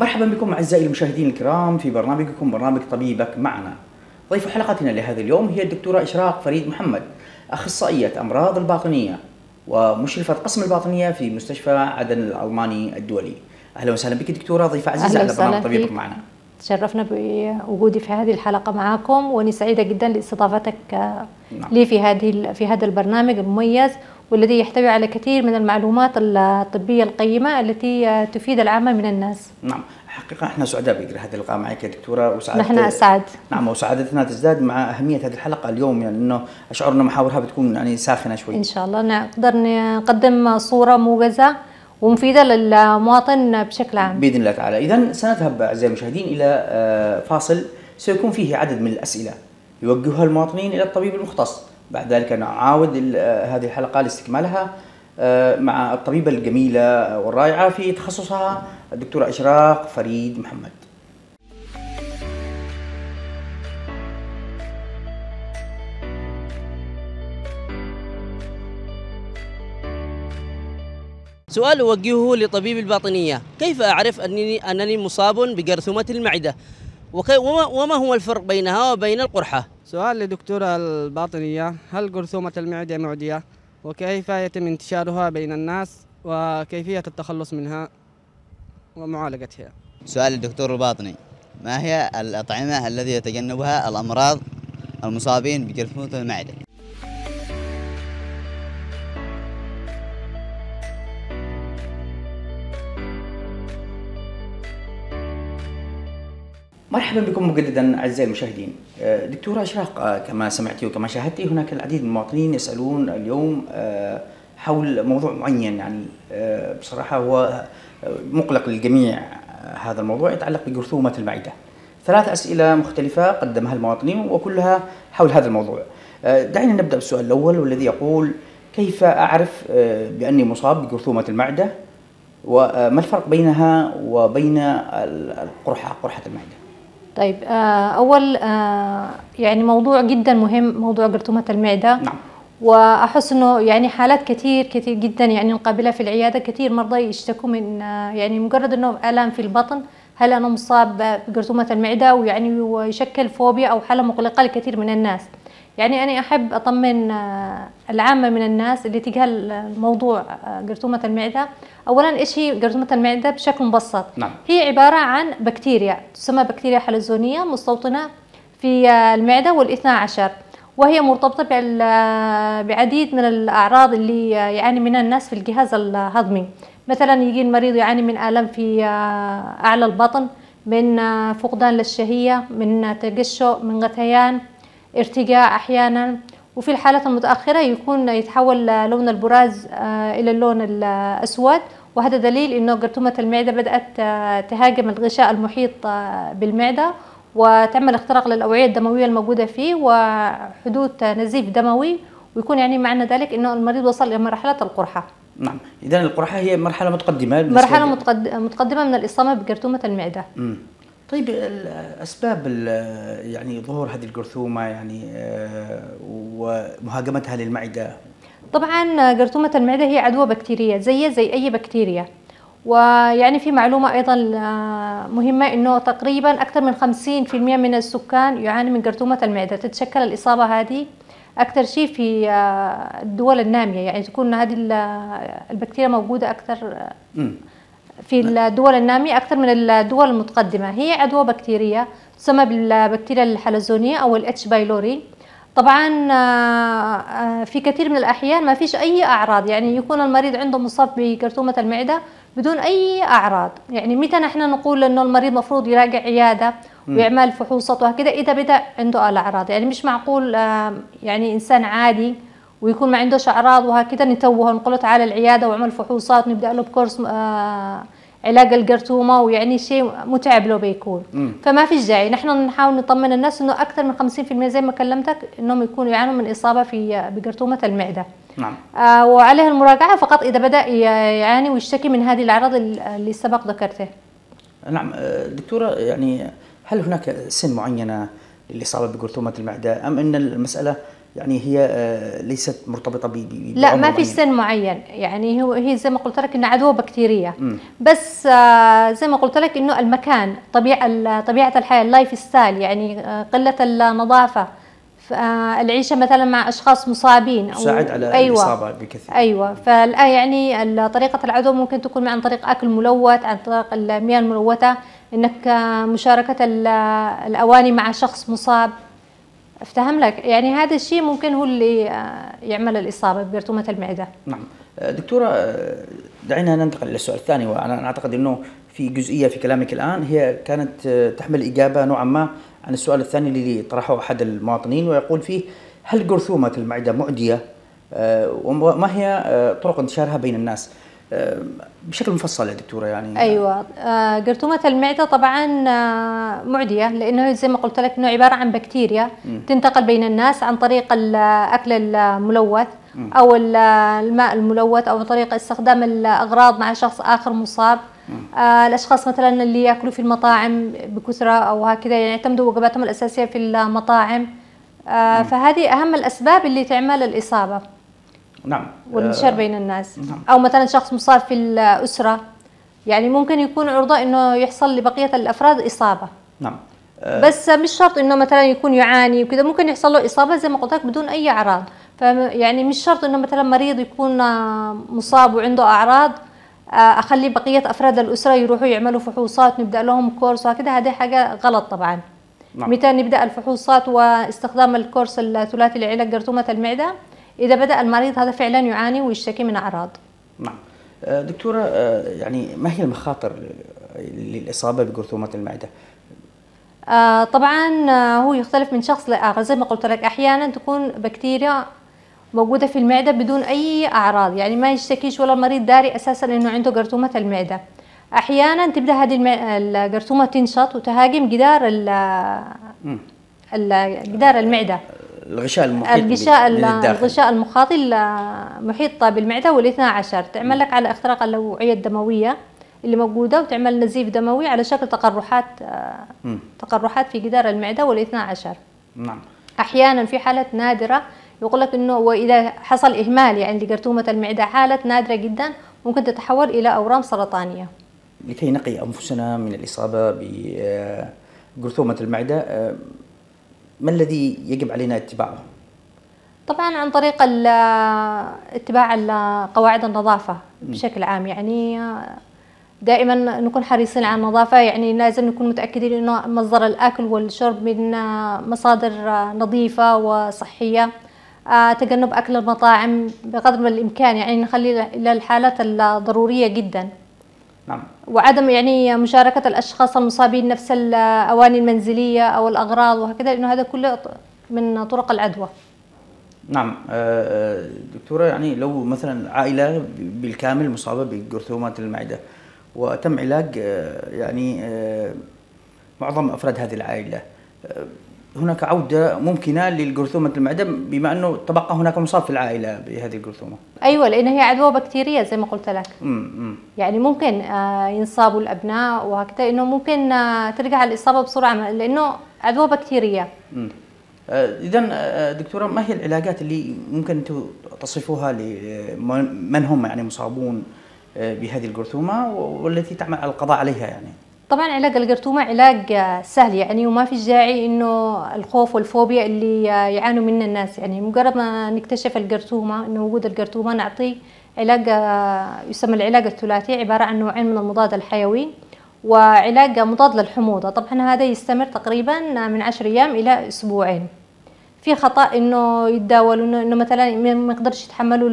مرحبا بكم اعزائي المشاهدين الكرام في برنامجكم برنامج طبيبك معنا. ضيف حلقتنا لهذا اليوم هي الدكتوره اشراق فريد محمد اخصائيه امراض الباطنيه ومشرفه قسم الباطنيه في مستشفى عدن الالماني الدولي. اهلا وسهلا بك دكتوره ضيفه عزيزه على برنامج طبيبك معنا. تشرفنا بوجودي في هذه الحلقة معكم وأني سعيدة جدا لاستضافتك آه، نعم. لي في هذه في هذا البرنامج المميز والذي يحتوي على كثير من المعلومات الطبية القيمة التي آه، تفيد العامة من الناس. نعم، حقيقة احنا سعداء بإجراء هذه اللقاء معك يا دكتورة وسعادة نحن أسعد. نعم وسعادتنا تزداد مع أهمية هذه الحلقة اليوم يعني أنه أشعر أن محاورها بتكون يعني ساخنة شوي. إن شاء الله نقدر نقدم صورة موجزة ومفيدة للمواطن بشكل عام بإذن الله تعالى إذا سنذهب أعزائي المشاهدين إلى آه، فاصل سيكون فيه عدد من الأسئلة يوجهها المواطنين إلى الطبيب المختص بعد ذلك نعاود آه، هذه الحلقة لاستكمالها آه، مع الطبيبة الجميلة والرائعة في تخصصها الدكتورة إشراق فريد محمد سؤال أوجهه لطبيب الباطنية كيف أعرف أنني, أنني مصاب بجرثومة المعدة وما, وما هو الفرق بينها وبين القرحة سؤال لدكتورة الباطنية هل جرثومة المعدة معدية وكيف يتم انتشارها بين الناس وكيفية التخلص منها ومعالجتها سؤال الدكتور الباطني ما هي الأطعمة التي يتجنبها الأمراض المصابين بجرثومة المعدة مرحبا بكم مجددا اعزائي المشاهدين. آه، دكتوره اشراق آه، كما سمعتي وكما شاهدتي هناك العديد من المواطنين يسالون اليوم آه، حول موضوع معين يعني بصراحه هو مقلق للجميع هذا الموضوع يتعلق بجرثومه المعده. ثلاث اسئله مختلفه قدمها المواطنين وكلها حول هذا الموضوع. دعينا نبدا بالسؤال الاول والذي يقول كيف اعرف باني مصاب بجرثومه المعده؟ وما الفرق بينها وبين القرحه قرحه المعده؟ طيب آه، اول آه، يعني موضوع جدا مهم موضوع جرثومه المعده نعم واحس انه يعني حالات كثير كثير جدا يعني نقابلها في العياده كثير مرضى يشتكوا من آه، يعني مجرد انه الام في البطن هل انا مصاب بجرثومه المعده ويعني ويشكل فوبيا او حاله مقلقه لكثير من الناس يعني أنا أحب أطمن آه، العامة من الناس اللي تجهل موضوع جرثومة آه، المعدة أولا إيش هي جرثومة المعدة بشكل مبسط نعم. هي عبارة عن بكتيريا تسمى بكتيريا حلزونية مستوطنة في آه، المعدة والاثنى عشر وهي مرتبطة بعديد من الأعراض اللي يعاني منها الناس في الجهاز الهضمي مثلا يجي المريض يعاني من آلام في أعلى البطن من فقدان للشهية من تقشؤ من غثيان ارتجاع أحيانا وفي الحالات المتأخرة يكون يتحول لون البراز آه، إلى اللون الأسود وهذا دليل أنه جرثومة المعدة بدأت آه، تهاجم الغشاء المحيط آه، بالمعدة وتعمل اختراق للأوعية الدموية الموجودة فيه وحدوث نزيف دموي ويكون يعني معنى ذلك أنه المريض وصل إلى مرحلة القرحة نعم إذا القرحة هي مرحلة متقدمة مرحلة متقدمة من الإصابة بجرثومة المعدة م. طيب الاسباب يعني ظهور هذه الجرثومه يعني آه، ومهاجمتها للمعده طبعا جرثومه المعده هي عدوى بكتيريه زي زي اي بكتيريا ويعني في معلومة أيضا آه، مهمة أنه تقريبا أكثر من 50% من السكان يعاني من جرثومة المعدة تتشكل الإصابة هذه أكثر شيء في آه، الدول النامية يعني تكون هذه البكتيريا موجودة أكثر م. في الدول النامية أكثر من الدول المتقدمة هي عدوى بكتيرية تسمى بالبكتيريا الحلزونية أو الاتش بايلوري طبعا آه، آه، في كثير من الأحيان ما فيش أي أعراض يعني يكون المريض عنده مصاب بكرثومة المعدة بدون أي أعراض يعني متى نحن نقول أنه المريض مفروض يراجع عيادة ويعمل فحوصات وهكذا إذا بدأ عنده الأعراض يعني مش معقول آه، يعني إنسان عادي ويكون ما عندوش أعراض وهكذا نتوه نقول تعال العيادة وعمل فحوصات نبدأ له بكورس علاج الجرثومه ويعني شيء متعب لو بيكون مم. فما فيش داعي نحن نحاول نطمن الناس انه اكثر من 50% زي ما كلمتك انهم يكونوا يعانوا من اصابه في بجرثومه المعده نعم آه وعليه المراجعه فقط اذا بدا يعاني ويشتكي من هذه الاعراض اللي سبق ذكرته نعم آه، دكتوره يعني هل هناك سن معينه للاصابه بجرثومه المعده ام ان المساله يعني هي آه، ليست مرتبطه ب لا ما في سن معين يعني هو هي زي ما قلت لك انها عدوى بكتيريه م. بس آه، زي ما قلت لك انه المكان طبيعه طبيعه الحياه اللايف ستايل يعني آه، قله النظافه العيشه مثلا مع اشخاص مصابين او تساعد على أيوة الاصابه بكثير ايوه فالآن يعني طريقه العدوى ممكن تكون عن طريق اكل ملوث عن طريق المياه الملوثه انك مشاركه الاواني مع شخص مصاب افتهم لك يعني هذا الشيء ممكن هو اللي آه، يعمل الاصابه برتومه المعده نعم آه، دكتوره آه، دعينا ننتقل للسؤال الثاني وانا اعتقد انه في جزئيه في كلامك الان هي كانت تحمل اجابه نوعا ما عن السؤال الثاني اللي طرحه احد المواطنين ويقول فيه هل جرثومه المعده معديه وما هي طرق انتشارها بين الناس بشكل مفصل يا دكتوره يعني ايوه جرثومه آه، المعده طبعا آه، معديه لانه زي ما قلت لك انه عباره عن بكتيريا م. تنتقل بين الناس عن طريق الاكل الملوث م. او الماء الملوث او طريق استخدام الاغراض مع شخص اخر مصاب آه الاشخاص مثلا اللي ياكلوا في المطاعم بكثره او هكذا يعني يعتمدوا وجباتهم الاساسيه في المطاعم آه فهذه اهم الاسباب اللي تعمل الاصابه نعم والانتشار آه، بين الناس نعم. او مثلا شخص مصاب في الاسره يعني ممكن يكون عرضه انه يحصل لبقيه الافراد اصابه نعم آه، بس مش شرط انه مثلا يكون يعاني وكذا ممكن يحصل له اصابه زي ما قلت لك بدون اي اعراض فيعني مش شرط انه مثلا مريض يكون آه، مصاب وعنده اعراض اخلي بقيه افراد الاسره يروحوا يعملوا فحوصات نبدا لهم كورس وهكذا هذه حاجه غلط طبعا نعم. متى نبدا الفحوصات واستخدام الكورس الثلاثي لعلاج جرثومه المعده اذا بدا المريض هذا فعلا يعاني ويشتكي من اعراض نعم أه، دكتوره أه، يعني ما هي المخاطر للاصابه بجرثومه المعده أه، طبعا هو يختلف من شخص لاخر زي ما قلت لك احيانا تكون بكتيريا موجوده في المعده بدون اي اعراض يعني ما يشتكيش ولا المريض داري اساسا انه عنده جرثومه المعده احيانا تبدا هذه الجرثومه تنشط وتهاجم جدار ال جدار المعده الغشاء المحيط الغشاء الغشاء المخاطي المحيط بالمعدة والاثنى عشر تعمل لك على اختراق الأوعية الدموية اللي موجودة وتعمل نزيف دموي على شكل تقرحات آه، تقرحات في جدار المعدة والاثنى عشر نعم أحيانا في حالات نادرة يقول لك انه واذا حصل اهمال يعني لجرثومه المعده حاله نادره جدا ممكن تتحول الى اورام سرطانيه. لكي نقي انفسنا من الاصابه بجرثومه المعده آه، ما الذي يجب علينا اتباعه؟ طبعا عن طريق اتباع قواعد النظافة بشكل عام يعني آه، دائما نكون حريصين على النظافة يعني لازم نكون متأكدين انه مصدر الاكل والشرب من آه، مصادر آه، نظيفة وصحية تجنب اكل المطاعم بقدر الامكان يعني نخلي الى الحالات الضرورية جدا نعم وعدم يعني مشاركة الأشخاص المصابين نفس الأواني المنزلية أو الأغراض وهكذا لأنه هذا كله من طرق العدوى نعم آه، آه، دكتورة يعني لو مثلا عائلة بالكامل مصابة بجرثومات المعدة وتم علاج آه، يعني معظم أفراد هذه العائلة هناك عوده ممكنه للجرثومه المعده بما انه تبقى هناك مصاب في العائله بهذه الجرثومه. ايوه لان هي عدوى بكتيريه زي ما قلت لك. امم يعني ممكن آه، ينصابوا الابناء وهكذا انه ممكن آه، ترجع الاصابه بسرعه لانه عدوى بكتيريه. امم اذا آه، دكتوره ما هي العلاجات اللي ممكن انتم تصفوها لمن هم يعني مصابون بهذه الجرثومه والتي تعمل على القضاء عليها يعني؟ طبعا علاج الجرثومة علاج آه، سهل يعني وما في داعي انه الخوف والفوبيا اللي آه، يعانوا منه الناس يعني مجرد ما نكتشف الجرثومة انه وجود الجرثومة نعطي علاج آه، يسمى العلاج الثلاثي عبارة عن نوعين من المضاد الحيوي وعلاج مضاد للحموضة طبعا هذا يستمر تقريبا من عشر أيام إلى أسبوعين في خطأ إنه يتداولوا إنه مثلا ما يقدرش يتحملوا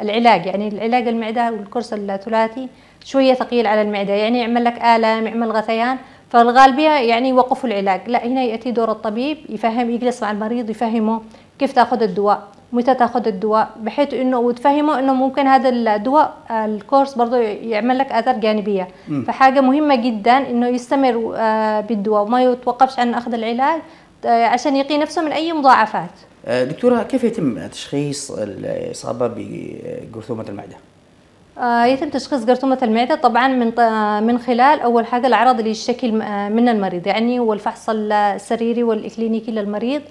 العلاج يعني العلاج المعدة والكرسي الثلاثي شويه ثقيل على المعده يعني يعمل لك الم يعمل غثيان فالغالبيه يعني يوقفوا العلاج لا هنا ياتي دور الطبيب يفهم يجلس مع المريض يفهمه كيف تاخذ الدواء متى تاخذ الدواء بحيث انه وتفهمه انه ممكن هذا الدواء الكورس برضه يعمل لك اثار جانبيه م. فحاجه مهمه جدا انه يستمر آه، بالدواء وما يتوقفش عن اخذ العلاج آه، عشان يقي نفسه من اي مضاعفات آه، دكتوره كيف يتم تشخيص الاصابه بجرثومه المعده آه، يتم تشخيص جرثومة المعدة طبعا من آه، من خلال أول حاجة العرض اللي يشتكي آه، من المريض يعني والفحص السريري والإكلينيكي للمريض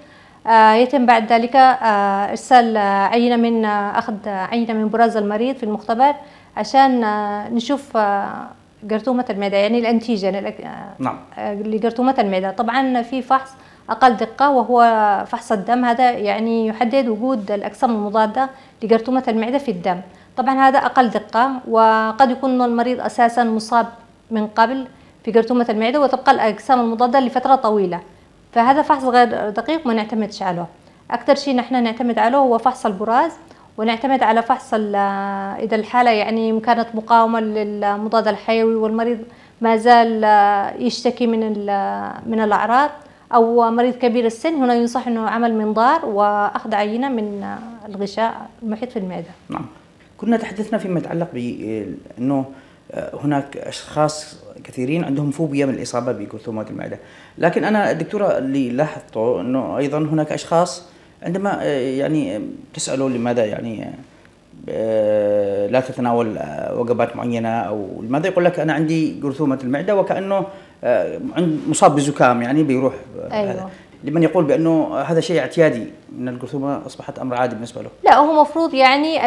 يتم بعد ذلك إرسال عينة من أخذ عينة من براز المريض في المختبر عشان نشوف جرثومة المعدة يعني الأنتيجن نعم. لجرثومة المعدة طبعا في فحص أقل دقة وهو فحص الدم هذا يعني يحدد وجود الأجسام المضادة لجرثومة المعدة في الدم طبعا هذا أقل دقة وقد يكون المريض أساسا مصاب من قبل في جرثومة المعدة وتبقى الأجسام المضادة لفترة طويلة فهذا فحص غير دقيق ما نعتمدش عليه أكثر شيء نحن نعتمد عليه هو فحص البراز ونعتمد على فحص إذا الحالة يعني كانت مقاومة للمضاد الحيوي والمريض ما زال يشتكي من من الأعراض أو مريض كبير السن هنا ينصح أنه عمل منظار وأخذ عينة من الغشاء المحيط في المعدة نعم. كنا تحدثنا فيما يتعلق بأنه آه، هناك أشخاص كثيرين عندهم فوبيا من الإصابة بجرثومات المعدة لكن أنا الدكتورة اللي لاحظته أنه أيضا هناك أشخاص عندما آه، يعني تسأله لماذا يعني آه، لا تتناول وجبات معينة أو لماذا يقول لك أنا عندي جرثومة المعدة وكأنه مصاب بزكام يعني بيروح أيوة. لمن يقول بانه هذا شيء اعتيادي ان الجرثومه اصبحت امر عادي بالنسبه له لا هو مفروض يعني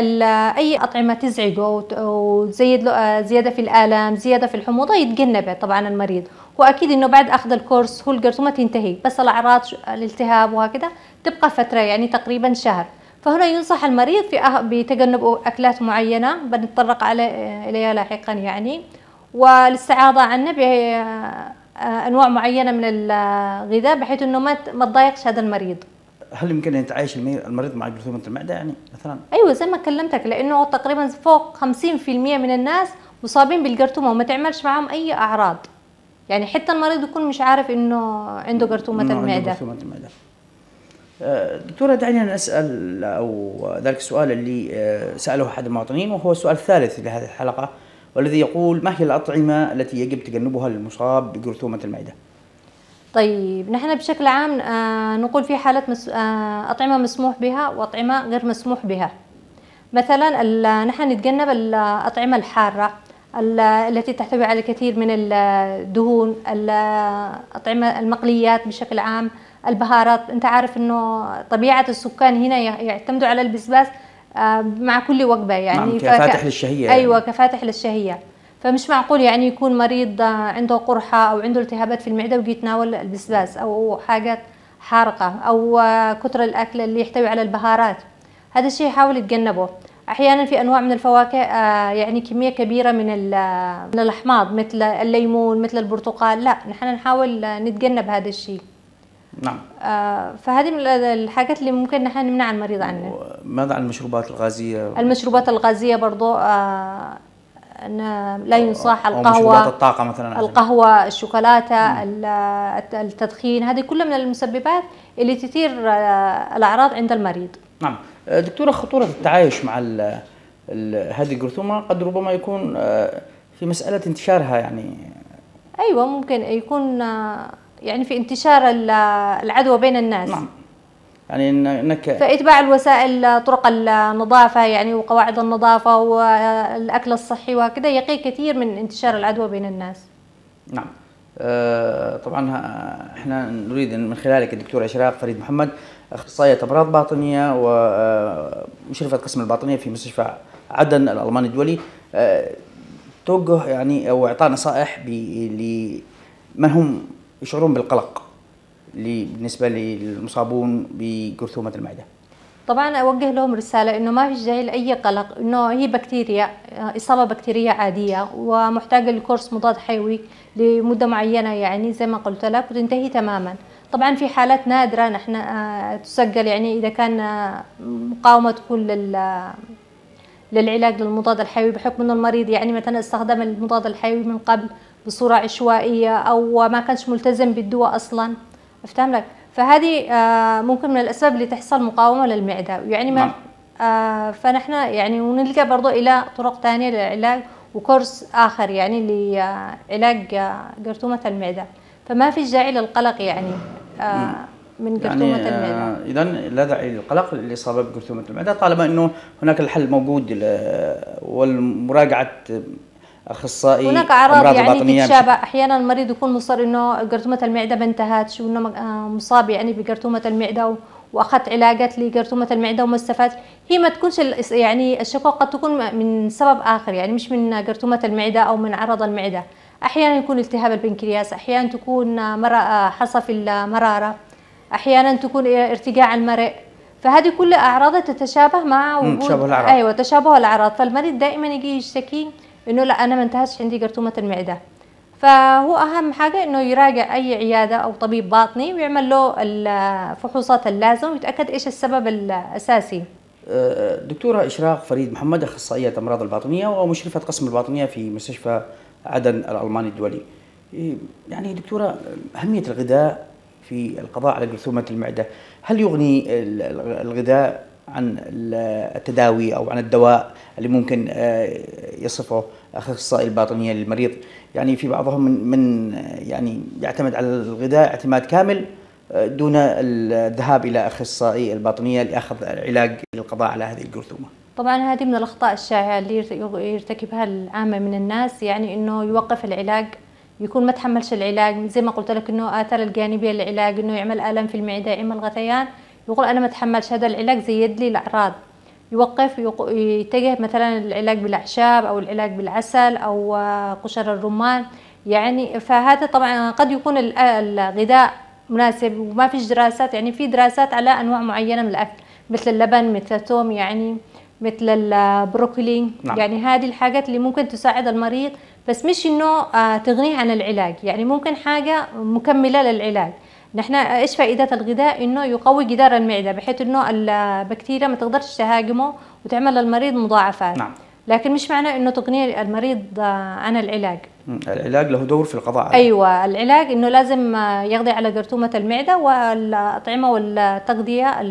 اي اطعمه تزعجه وتزيد له آه، زياده في الالم زياده في الحموضه يتجنبها طبعا المريض واكيد انه بعد اخذ الكورس هو الجرثومه تنتهي بس الاعراض الالتهاب وهكذا تبقى فتره يعني تقريبا شهر فهنا ينصح المريض في أه- بتجنب اكلات معينه بنتطرق عليها لاحقا يعني والاستعاضه عنه آه، انواع معينه من الغذاء بحيث انه ما ما تضايقش هذا المريض هل يمكن ان يتعايش المريض مع جرثومه المعده يعني مثلا ايوه زي ما كلمتك لانه تقريبا فوق 50% من الناس مصابين بالجرثومه وما تعملش معاهم اي اعراض يعني حتى المريض يكون مش عارف انه عنده جرثومه المعده جرثومه المعده آه، دكتوره دعني انا اسال او ذلك السؤال اللي آه، ساله احد المواطنين وهو السؤال الثالث لهذه الحلقه والذي يقول ما هي الأطعمة التي يجب تجنبها للمصاب بجرثومة المعدة طيب نحن بشكل عام آه، نقول في حالة مس... آه، أطعمة مسموح بها وأطعمة غير مسموح بها مثلا ال... نحن نتجنب الأطعمة الحارة التي تحتوي على الكثير من الدهون الأطعمة المقليات بشكل عام البهارات انت عارف انه طبيعة السكان هنا يعتمدوا على البسباس آه، مع كل وجبه يعني نعم، كفاتح للشهيه ايوه يعني. كفاتح للشهيه فمش معقول يعني يكون مريض آه، عنده قرحه او عنده التهابات في المعده وبيتناول البسباس او حاجات حارقه او آه، كثر الاكل اللي يحتوي على البهارات هذا الشيء يحاول يتجنبه احيانا في انواع من الفواكه يعني كميه كبيره من من الاحماض مثل الليمون مثل البرتقال لا نحن نحاول نتجنب هذا الشيء نعم آه فهذه من الحاجات اللي ممكن نحن نمنع المريض عنها ماذا عن المشروبات الغازيه المشروبات الغازيه برضو آه لا ينصح القهوة مشروبات الطاقة مثلا القهوة الشوكولاتة مم. التدخين هذه كلها من المسببات اللي تثير آه، الأعراض عند المريض نعم آه، دكتورة خطورة التعايش مع هذه الجرثومة قد ربما يكون آه، في مسألة انتشارها يعني أيوة ممكن يكون يعني في انتشار العدوى بين الناس نعم يعني انك فاتباع الوسائل طرق النظافه يعني وقواعد النظافه والاكل الصحي وهكذا يقي كثير من انتشار العدوى بين الناس نعم أه طبعا آه، احنا نريد من خلالك الدكتور اشراق فريد محمد اخصائيه امراض باطنيه ومشرفه آه، قسم الباطنيه في مستشفى عدن الالماني الدولي أه توجه يعني او اعطاء نصائح لمن هم يشعرون بالقلق بالنسبه للمصابون بجرثومه المعده طبعا اوجه لهم رساله انه ما فيش داعي لاي قلق انه هي بكتيريا اصابه بكتيريه عاديه ومحتاجه لكورس مضاد حيوي لمده معينه يعني زي ما قلت لك وتنتهي تماما طبعا في حالات نادره نحن آه، تسجل يعني اذا كان آه، مقاومه تكون للعلاج للمضاد الحيوي بحكم انه المريض يعني مثلا استخدم المضاد الحيوي من قبل بصورة عشوائية أو ما كانش ملتزم بالدواء أصلا أفتهم لك فهذه آه، ممكن من الأسباب اللي تحصل مقاومة للمعدة يعني ما نعم. آه، فنحن يعني ونلقى برضو إلى طرق ثانية للعلاج وكورس آخر يعني لعلاج جرثومة آه، المعدة فما في داعي للقلق يعني نعم. من جرثومة يعني المعدة إذا لا داعي للقلق لإصابة بجرثومة المعدة طالما أنه هناك الحل موجود والمراجعة اخصائي هناك اعراض يعني تتشابه احيانا المريض يكون مصر انه قرطومه المعده ما انتهتش وانه آه، مصاب يعني بقرطومه المعده واخذت علاجات لقرطومه المعده وما استفاد هي ما تكونش يعني الشكوى قد تكون من سبب اخر يعني مش من قرطومه المعده او من عرض المعده احيانا يكون التهاب البنكرياس احيانا تكون مرأة حصف المراره احيانا تكون إيه، ارتجاع المرء فهذه كل اعراض تتشابه مع وجود تشابه الاعراض ايوه تشابه الاعراض فالمريض دائما يجي يشتكي انه لا انا ما انتهتش عندي جرثومه المعده فهو اهم حاجه انه يراجع اي عياده او طبيب باطني ويعمل له الفحوصات اللازم ويتاكد ايش السبب الاساسي أه، دكتوره اشراق فريد محمد اخصائيه امراض الباطنيه ومشرفه قسم الباطنيه في مستشفى عدن الالماني الدولي إيه، يعني دكتوره اهميه الغذاء في القضاء على جرثومه المعده هل يغني الغذاء عن التداوي او عن الدواء اللي ممكن أه، يصفه اخصائي الباطنيه للمريض يعني في بعضهم من, من يعني يعتمد على الغذاء اعتماد كامل آه، دون الذهاب الى اخصائي الباطنيه لاخذ العلاج للقضاء على هذه الجرثومه. طبعا هذه من الاخطاء الشائعه اللي يرتكبها العامه من الناس يعني انه يوقف العلاج يكون ما تحملش العلاج زي ما قلت لك انه اثار الجانبيه للعلاج انه يعمل الم في المعده يعمل غثيان يقول انا ما تحملش هذا العلاج زيد لي الاعراض يوقف يتجه مثلا العلاج بالأعشاب أو العلاج بالعسل أو آه، قشر الرمان يعني فهذا طبعا قد يكون الغذاء مناسب وما فيش دراسات يعني في دراسات على أنواع معينة من الأكل مثل اللبن مثل الثوم يعني مثل البروكلي آه، نعم. يعني هذه الحاجات اللي ممكن تساعد المريض بس مش انه آه، تغنيه عن العلاج يعني ممكن حاجه مكمله للعلاج نحن ايش فائده الغذاء انه يقوي جدار المعده بحيث انه البكتيريا ما تقدرش تهاجمه وتعمل للمريض مضاعفات نعم. لكن مش معناه انه تغني المريض آه، عن العلاج العلاج له دور في القضاء عليه. ايوه العلاج انه لازم آه، يقضي على جرثومه المعده والاطعمه والتغذيه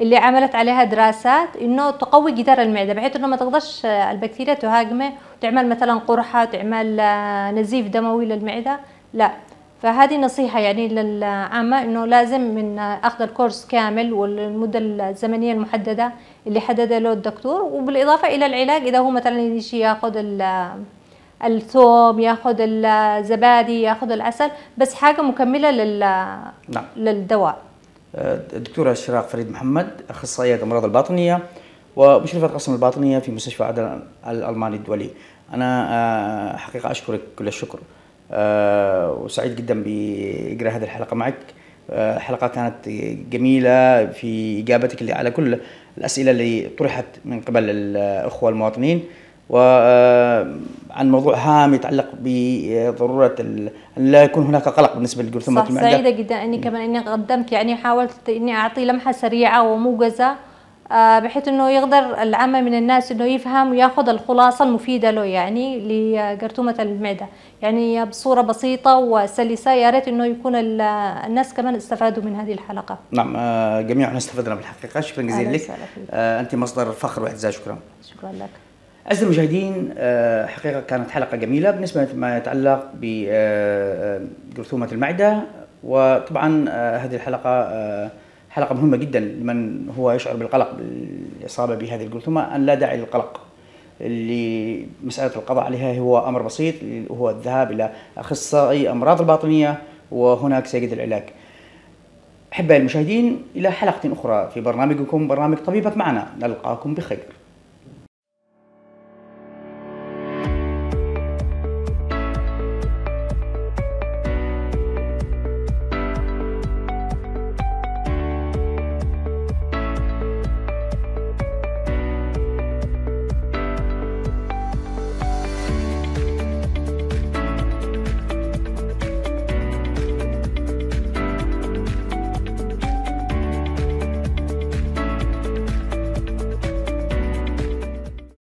اللي عملت عليها دراسات انه تقوي جدار المعده بحيث انه ما تقدرش آه، البكتيريا تهاجمه وتعمل مثلا قرحه تعمل نزيف دموي للمعده لا فهذه نصيحة يعني للعامة إنه لازم من أخذ الكورس كامل والمدة الزمنية المحددة اللي حددها له الدكتور وبالإضافة إلى العلاج إذا هو مثلا يجي ياخذ الثوم ياخذ الزبادي ياخذ العسل بس حاجة مكملة لل نعم. للدواء أه، دكتورة أشراق فريد محمد أخصائية أمراض الباطنية ومشرفة قسم الباطنية في مستشفى عدن الألماني الدولي أنا أه، حقيقة أشكرك كل الشكر آه، وسعيد جدا باجراء هذه الحلقه معك آه، حلقه كانت جميله في اجابتك على كل الاسئله اللي طرحت من قبل الاخوه المواطنين وعن آه، موضوع هام يتعلق بضروره ان لا يكون هناك قلق بالنسبه لجرثومه المعده. سعيده جدا اني كمان اني قدمت يعني حاولت اني اعطي لمحه سريعه وموجزه آه، بحيث انه يقدر العامة من الناس انه يفهم وياخذ الخلاصة المفيدة له يعني لجرثومة المعدة يعني بصورة بسيطة وسلسة يا ريت انه يكون الناس كمان استفادوا من هذه الحلقة. نعم آه، جميعنا استفدنا بالحقيقة شكرا جزيلا لك. آه، انت مصدر فخر واعتزاز شكرا. شكرا لك. أعزائي المشاهدين حقيقة كانت حلقة جميلة بالنسبة لما يتعلق بجرثومة المعدة وطبعا هذه الحلقة حلقة مهمة جدا لمن هو يشعر بالقلق بالإصابة بهذه الجلثومة أن لا داعي للقلق اللي مسألة القضاء عليها هو أمر بسيط هو الذهاب إلى أخصائي أمراض الباطنية وهناك سيجد العلاج أحبائي المشاهدين إلى حلقة أخرى في برنامجكم برنامج طبيبك معنا نلقاكم بخير